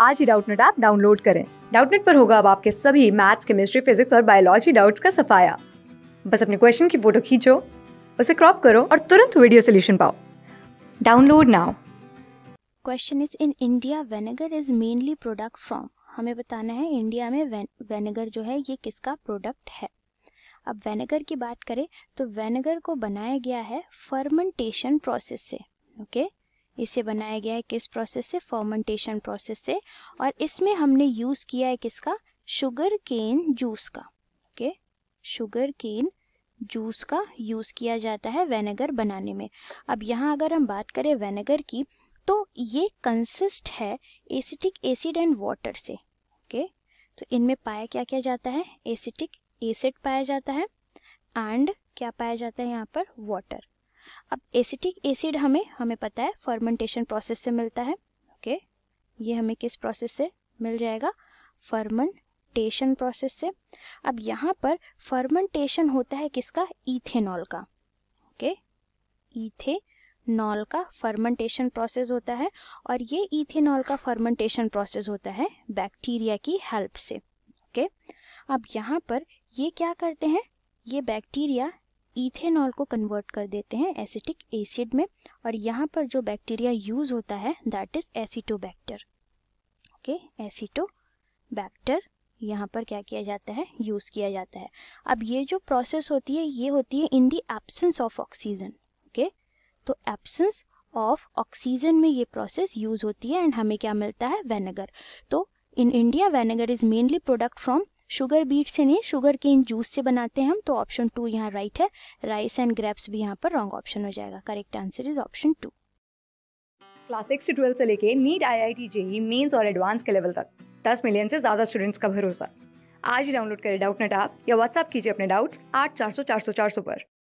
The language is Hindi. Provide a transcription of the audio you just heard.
आज ही डाउटनेट ऐप डाउनलोड करें डाउटनेट पर होगा अब आपके सभी मैथ्स केमिस्ट्री फिजिक्स और बायोलॉजी डाउट्स का सफाया बस अपने क्वेश्चन की फोटो खींचो उसे क्रॉप करो और तुरंत वीडियो सोल्यूशन पाओ download now question is in India vinegar is mainly product from हमें बताना है इंडिया में वेनेगर जो है ये किसका प्रोडक्ट है अब वेनेगर की बात करें तो वेनेगर को बनाया गया है फर्मेंटेशन प्रोसेस से ओके okay? इसे बनाया गया है किस प्रोसेस से फॉर्मेंटेशन प्रोसेस से और इसमें हमने यूज़ किया है किसका शुगर केन जूस का ओके शुगर केन जूस का यूज़ किया जाता है वेनेगर बनाने में अब यहाँ अगर हम बात करें वेनेगर की तो ये कंसिस्ट है एसिटिक एसिड एंड वाटर से ओके तो इनमें पाया क्या क्या जाता है एसिटिक एसिड पाया जाता है एंड क्या पाया जाता है यहाँ पर वाटर अब एसिटिक एसिड हमें हमें पता है फर्मेंटेशन प्रोसेस से मिलता है ओके ये हमें किस प्रोसेस से मिल जाएगा फर्मेंटेशन प्रोसेस से अब यहाँ पर फर्मेंटेशन होता है किसका इथेनॉल का ओके इथेनॉल का फर्मेंटेशन प्रोसेस होता है और ये इथेनॉल का फर्मेंटेशन प्रोसेस होता है बैक्टीरिया की हेल्प से ओके okay? अब यहाँ पर ये क्या करते हैं ये बैक्टीरिया इथेनॉल को कन्वर्ट कर देते हैं एसिटिक एसिड में और यहाँ पर जो बैक्टीरिया यूज होता है that is Acetobacter okay Acetobacter यहाँ पर क्या किया जाता है यूज़ किया जाता है अब ये जो प्रोसेस होती है ये होती है in the absence of oxygen okay तो एब्सेंस ऑफ ऑक्सीजन में ये प्रोसेस यूज होती है एंड हमें क्या मिलता है वेनेगर तो in India vinegar is mainly product from sugar beet से नहीं शुगर के इन जूस से बनाते हैं हम तो ऑप्शन टू यहाँ राइट है राइस एंड ग्रेप्स भी यहाँ पर रॉन्ग ऑप्शन हो जाएगा correct answer is option two class six से ट्वेल्थ से लेके NEET I I T JEE mains और एडवांस के लेवल तक दस मिलियन से ज़्यादा स्टूडेंट्स का भरोसा आज ही डाउनलोड करें डाउट नेट आप या व्हाट्सअप कीजिए अपने डाउट्स आठ चार सौ चार सौ चार सौ पर